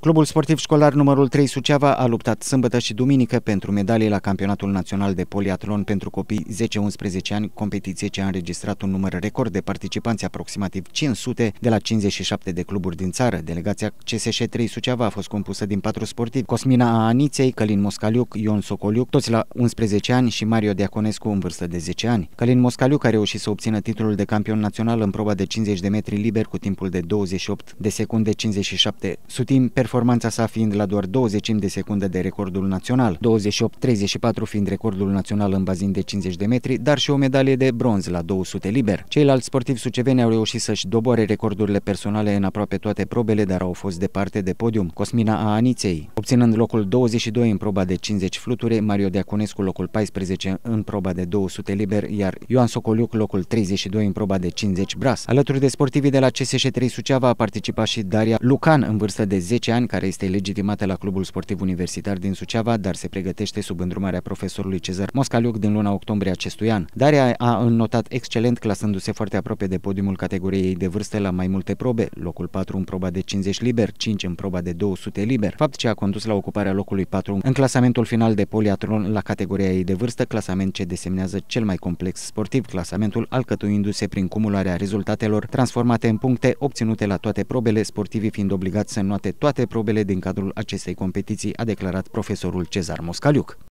Clubul sportiv școlar numărul 3 Suceava a luptat sâmbătă și duminică pentru medalii la Campionatul Național de Poliatlon pentru copii 10-11 ani, competiție ce a înregistrat un număr record de participanți, aproximativ 500, de la 57 de cluburi din țară. Delegația CSș 3 Suceava a fost compusă din patru sportivi, Cosmina Aniței, Călin Moscaliuc, Ion Socoliuc, toți la 11 ani și Mario Diaconescu în vârstă de 10 ani. Călin Moscaliuc a reușit să obțină titlul de campion național în proba de 50 de metri liber cu timpul de 28 de secunde 57 sutim perfect performanța sa fiind la doar 20 de secunde de recordul național, 28-34 fiind recordul național în bazin de 50 de metri, dar și o medalie de bronz la 200 liber. Ceilalți sportivi suceveni au reușit să-și doboare recordurile personale în aproape toate probele, dar au fost departe de podium. Cosmina a Aniței, obținând locul 22 în proba de 50 fluture, Mario Deaconescu locul 14 în proba de 200 liber, iar Ioan Socoliuc locul 32 în proba de 50 bras. Alături de sportivii de la CSș 3 Suceava a participat și Daria Lucan în vârstă de 10 ani, ani, care este legitimată la Clubul Sportiv Universitar din Suceava, dar se pregătește sub îndrumarea profesorului Cezar Moscaliuc din luna octombrie acestui an. Daria a înnotat excelent, clasându-se foarte aproape de podiumul categoriei de vârstă la mai multe probe, locul 4 în proba de 50 liber, 5 în proba de 200 liber, fapt ce a condus la ocuparea locului 4 în clasamentul final de poliatron la categoria ei de vârstă, clasament ce desemnează cel mai complex sportiv, clasamentul alcătuindu-se prin cumularea rezultatelor transformate în puncte obținute la toate probele, sportivii fiind obligați să înnoate toate probele din cadrul acestei competiții, a declarat profesorul Cezar Moscaliuc.